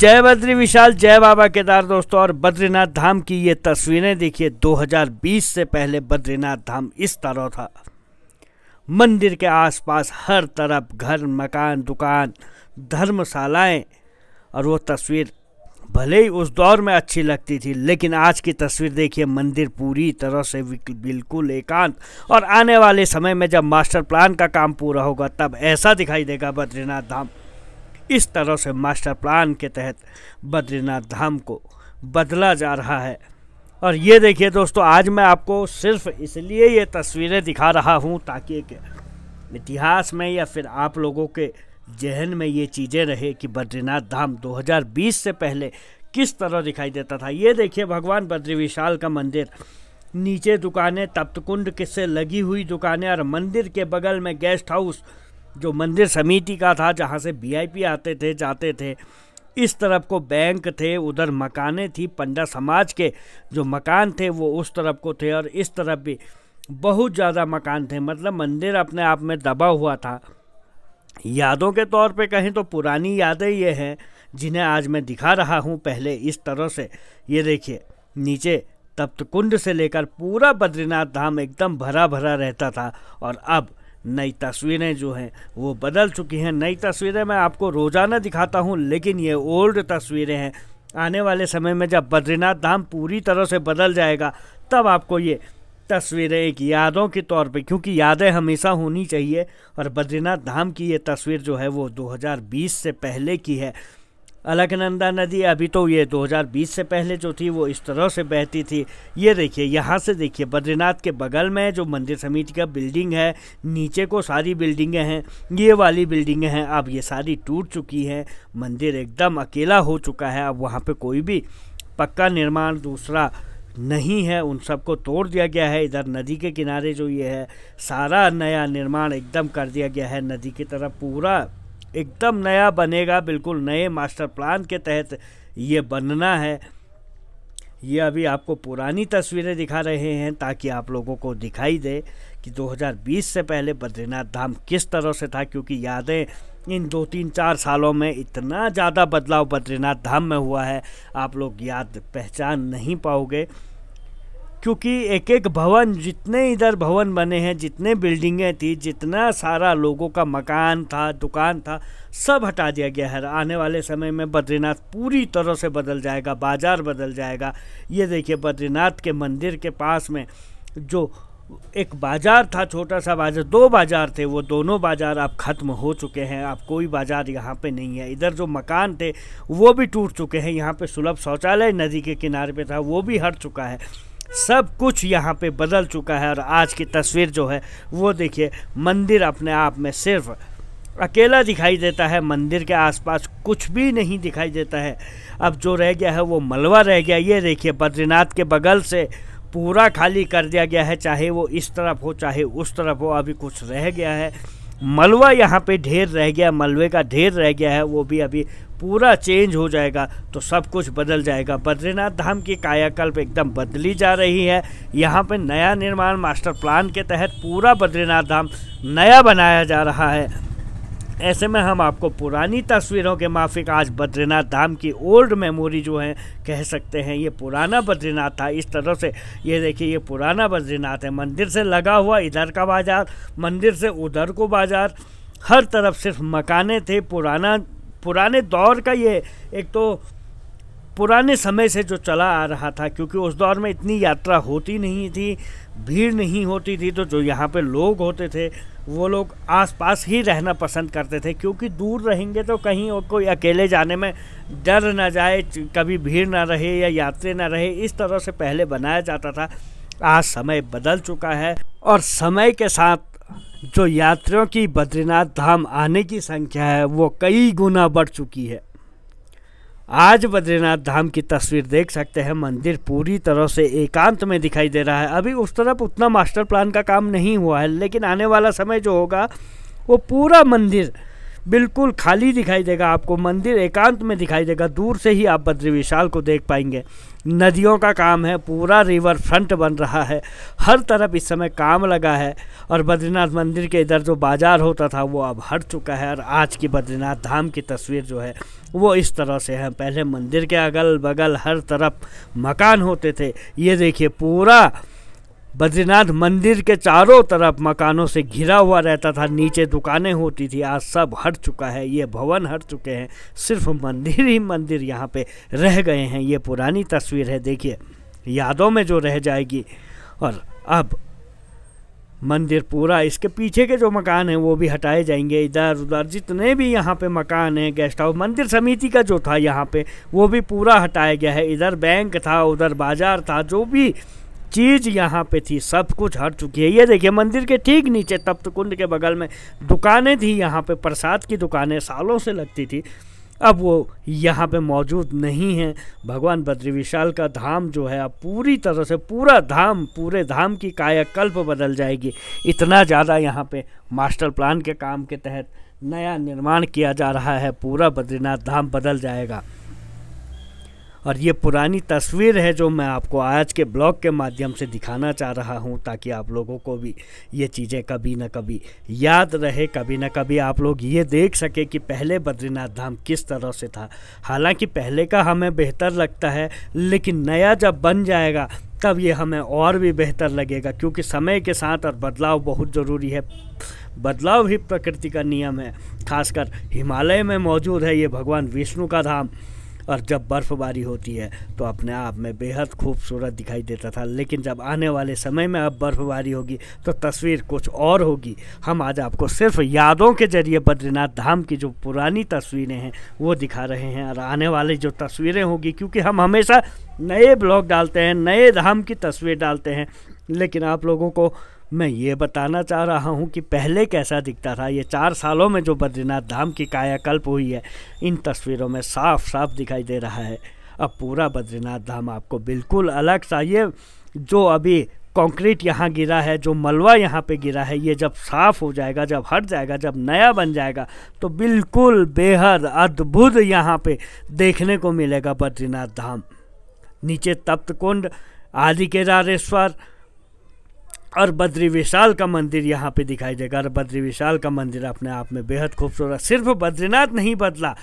जय बद्री विशाल जय बाबा केदार दोस्तों और बद्रीनाथ धाम की ये तस्वीरें देखिए 2020 से पहले बद्रीनाथ धाम इस तरह था मंदिर के आसपास हर तरफ घर मकान दुकान धर्मशालाएं और वो तस्वीर भले ही उस दौर में अच्छी लगती थी लेकिन आज की तस्वीर देखिए मंदिर पूरी तरह से बिल्कुल एकांत और आने वाले समय में जब मास्टर प्लान का काम पूरा होगा तब ऐसा दिखाई देगा बद्रीनाथ धाम इस तरह से मास्टर प्लान के तहत बद्रीनाथ धाम को बदला जा रहा है और ये देखिए दोस्तों आज मैं आपको सिर्फ इसलिए ये तस्वीरें दिखा रहा हूँ ताकि एक इतिहास में या फिर आप लोगों के जहन में ये चीज़ें रहे कि बद्रीनाथ धाम 2020 से पहले किस तरह दिखाई देता था ये देखिए भगवान बद्री विशाल का मंदिर नीचे दुकानें तप्तकुंड से लगी हुई दुकानें और मंदिर के बगल में गेस्ट हाउस जो मंदिर समिति का था जहाँ से वीआईपी आते थे जाते थे इस तरफ को बैंक थे उधर मकानें थी पंडा समाज के जो मकान थे वो उस तरफ को थे और इस तरफ भी बहुत ज़्यादा मकान थे मतलब मंदिर अपने आप में दबा हुआ था यादों के तौर पे कहें तो पुरानी यादें ये हैं जिन्हें आज मैं दिखा रहा हूँ पहले इस तरह से ये देखिए नीचे तप्त कुंड से लेकर पूरा बद्रीनाथ धाम एकदम भरा भरा रहता था और अब नई तस्वीरें जो हैं वो बदल चुकी हैं नई तस्वीरें मैं आपको रोज़ाना दिखाता हूँ लेकिन ये ओल्ड तस्वीरें हैं आने वाले समय में जब बद्रीनाथ धाम पूरी तरह से बदल जाएगा तब आपको ये तस्वीरें एक यादों के तौर पे क्योंकि यादें हमेशा होनी चाहिए और बद्रीनाथ धाम की ये तस्वीर जो है वो 2020 से पहले की है अलकनंदा नदी अभी तो ये 2020 से पहले जो थी वो इस तरह से बहती थी ये देखिए यहाँ से देखिए बद्रीनाथ के बगल में जो मंदिर समिति का बिल्डिंग है नीचे को सारी बिल्डिंगें हैं ये वाली बिल्डिंगें हैं अब ये सारी टूट चुकी है मंदिर एकदम अकेला हो चुका है अब वहाँ पर कोई भी पक्का निर्माण दूसरा नहीं है उन सबको तोड़ दिया गया है इधर नदी के किनारे जो ये है सारा नया निर्माण एकदम कर दिया गया है नदी की तरफ पूरा एकदम नया बनेगा बिल्कुल नए मास्टर प्लान के तहत ये बनना है ये अभी आपको पुरानी तस्वीरें दिखा रहे हैं ताकि आप लोगों को दिखाई दे कि 2020 से पहले बद्रीनाथ धाम किस तरह से था क्योंकि यादें इन दो तीन चार सालों में इतना ज़्यादा बदलाव बद्रीनाथ धाम में हुआ है आप लोग याद पहचान नहीं पाओगे क्योंकि एक एक भवन जितने इधर भवन बने हैं जितने बिल्डिंगें थी जितना सारा लोगों का मकान था दुकान था सब हटा दिया गया है आने वाले समय में बद्रीनाथ पूरी तरह से बदल जाएगा बाज़ार बदल जाएगा ये देखिए बद्रीनाथ के मंदिर के पास में जो एक बाज़ार था छोटा सा बाज़ार दो बाज़ार थे वो दोनों बाज़ार अब ख़त्म हो चुके हैं अब कोई बाज़ार यहाँ पे नहीं है इधर जो मकान थे वो भी टूट चुके हैं यहाँ पे सुलभ शौचालय नदी के किनारे पे था वो भी हट चुका है सब कुछ यहाँ पे बदल चुका है और आज की तस्वीर जो है वो देखिए मंदिर अपने आप में सिर्फ अकेला दिखाई देता है मंदिर के आसपास कुछ भी नहीं दिखाई देता है अब जो रह गया है वो मलबा रह गया ये देखिए बद्रीनाथ के बगल से पूरा खाली कर दिया गया है चाहे वो इस तरफ हो चाहे उस तरफ हो अभी कुछ रह गया है मलवा यहाँ पे ढेर रह गया मलबे का ढेर रह गया है वो भी अभी पूरा चेंज हो जाएगा तो सब कुछ बदल जाएगा बद्रीनाथ धाम की कायाकल्प एकदम बदली जा रही है यहाँ पे नया निर्माण मास्टर प्लान के तहत पूरा बद्रीनाथ धाम नया बनाया जा रहा है ऐसे में हम आपको पुरानी तस्वीरों के माफिक आज बद्रीनाथ धाम की ओल्ड मेमोरी जो है कह सकते हैं ये पुराना बद्रीनाथ था इस तरह से ये देखिए ये पुराना बद्रीनाथ है मंदिर से लगा हुआ इधर का बाजार मंदिर से उधर को बाजार हर तरफ सिर्फ मकाने थे पुराना पुराने दौर का ये एक तो पुराने समय से जो चला आ रहा था क्योंकि उस दौर में इतनी यात्रा होती नहीं थी भीड़ नहीं होती थी तो जो यहाँ पे लोग होते थे वो लोग आसपास ही रहना पसंद करते थे क्योंकि दूर रहेंगे तो कहीं और कोई अकेले जाने में डर ना जाए कभी भीड़ ना रहे या यात्री ना रहे इस तरह से पहले बनाया जाता था आज समय बदल चुका है और समय के साथ जो यात्रियों की बद्रीनाथ धाम आने की संख्या है वो कई गुना बढ़ चुकी है आज बद्रीनाथ धाम की तस्वीर देख सकते हैं मंदिर पूरी तरह से एकांत में दिखाई दे रहा है अभी उस तरफ उतना मास्टर प्लान का काम नहीं हुआ है लेकिन आने वाला समय जो होगा वो पूरा मंदिर बिल्कुल खाली दिखाई देगा आपको मंदिर एकांत में दिखाई देगा दूर से ही आप बद्री विशाल को देख पाएंगे नदियों का काम है पूरा रिवर फ्रंट बन रहा है हर तरफ इस समय काम लगा है और बद्रीनाथ मंदिर के इधर जो बाज़ार होता था वो अब हट चुका है और आज की बद्रीनाथ धाम की तस्वीर जो है वो इस तरह से है पहले मंदिर के अगल बगल हर तरफ मकान होते थे ये देखिए पूरा बद्रीनाथ मंदिर के चारों तरफ मकानों से घिरा हुआ रहता था नीचे दुकानें होती थी आज सब हट चुका है ये भवन हट चुके हैं सिर्फ मंदिर ही मंदिर यहाँ पे रह गए हैं ये पुरानी तस्वीर है देखिए यादों में जो रह जाएगी और अब मंदिर पूरा इसके पीछे के जो मकान हैं वो भी हटाए जाएंगे इधर उधर जितने भी यहाँ पे मकान हैं गेस्ट हाउस मंदिर समिति का जो था यहाँ पे वो भी पूरा हटाया गया है इधर बैंक था उधर बाजार था जो भी चीज़ यहाँ पे थी सब कुछ हट चुकी है ये देखिए मंदिर के ठीक नीचे तप्त कुंड के बगल में दुकानें थी यहाँ पे प्रसाद की दुकानें सालों से लगती थी अब वो यहाँ पे मौजूद नहीं है भगवान बद्री विशाल का धाम जो है अब पूरी तरह से पूरा धाम पूरे धाम की कायाकल्प बदल जाएगी इतना ज़्यादा यहाँ पे मास्टर प्लान के काम के तहत नया निर्माण किया जा रहा है पूरा बद्रीनाथ धाम बदल जाएगा और ये पुरानी तस्वीर है जो मैं आपको आज के ब्लॉग के माध्यम से दिखाना चाह रहा हूँ ताकि आप लोगों को भी ये चीज़ें कभी ना कभी याद रहे कभी ना कभी आप लोग ये देख सके कि पहले बद्रीनाथ धाम किस तरह से था हालांकि पहले का हमें बेहतर लगता है लेकिन नया जब बन जाएगा तब ये हमें और भी बेहतर लगेगा क्योंकि समय के साथ और बदलाव बहुत ज़रूरी है बदलाव ही प्रकृति का नियम है खासकर हिमालय में मौजूद है ये भगवान विष्णु का धाम और जब बर्फ़बारी होती है तो अपने आप में बेहद खूबसूरत दिखाई देता था लेकिन जब आने वाले समय में अब बर्फ़बारी होगी तो तस्वीर कुछ और होगी हम आज आपको सिर्फ यादों के ज़रिए बद्रीनाथ धाम की जो पुरानी तस्वीरें हैं वो दिखा रहे हैं और आने वाली जो तस्वीरें होगी क्योंकि हम हमेशा नए ब्लॉग डालते हैं नए धाम की तस्वीर डालते हैं लेकिन आप लोगों को मैं ये बताना चाह रहा हूँ कि पहले कैसा दिखता था ये चार सालों में जो बद्रीनाथ धाम की कायाकल्प हुई है इन तस्वीरों में साफ साफ दिखाई दे रहा है अब पूरा बद्रीनाथ धाम आपको बिल्कुल अलग चाहिए जो अभी कंक्रीट यहाँ गिरा है जो मलवा यहाँ पे गिरा है ये जब साफ़ हो जाएगा जब हट जाएगा जब नया बन जाएगा तो बिल्कुल बेहद अद्भुत यहाँ पे देखने को मिलेगा बद्रीनाथ धाम नीचे तप्त कुंड आदि केदारेश्वर और बद्री विशाल का मंदिर यहाँ पे दिखाई देगा और बद्री विशाल का मंदिर अपने आप में बेहद खूबसूरत सिर्फ बद्रीनाथ नहीं बदला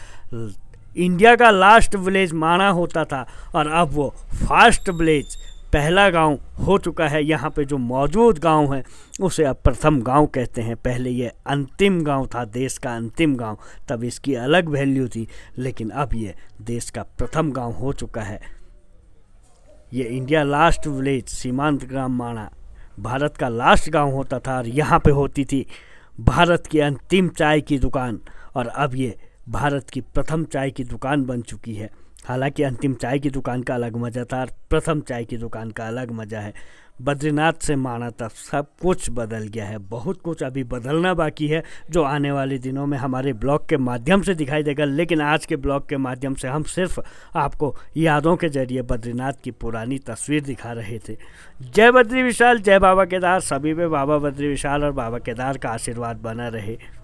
इंडिया का लास्ट विलेज माना होता था और अब वो फास्ट विलेज पहला गांव हो चुका है यहाँ पे जो मौजूद गांव है उसे अब प्रथम गांव कहते हैं पहले ये अंतिम गांव था देश का अंतिम गांव तब इसकी अलग वैल्यू थी लेकिन अब ये देश का प्रथम गांव हो चुका है ये इंडिया लास्ट विलेज सीमांत ग्राम माना भारत का लास्ट गांव होता था और यहाँ पे होती थी भारत की अंतिम चाय की दुकान और अब ये भारत की प्रथम चाय की दुकान बन चुकी है हालांकि अंतिम चाय की दुकान का अलग मज़ा था और प्रथम चाय की दुकान का अलग मज़ा है बद्रीनाथ से माना तक सब कुछ बदल गया है बहुत कुछ अभी बदलना बाकी है जो आने वाले दिनों में हमारे ब्लॉग के माध्यम से दिखाई देगा लेकिन आज के ब्लॉग के माध्यम से हम सिर्फ आपको यादों के जरिए बद्रीनाथ की पुरानी तस्वीर दिखा रहे थे जय बद्री विशाल जय बाबा केदार सभी पे बाबा बद्री विशाल और बाबा केदार का आशीर्वाद बना रहे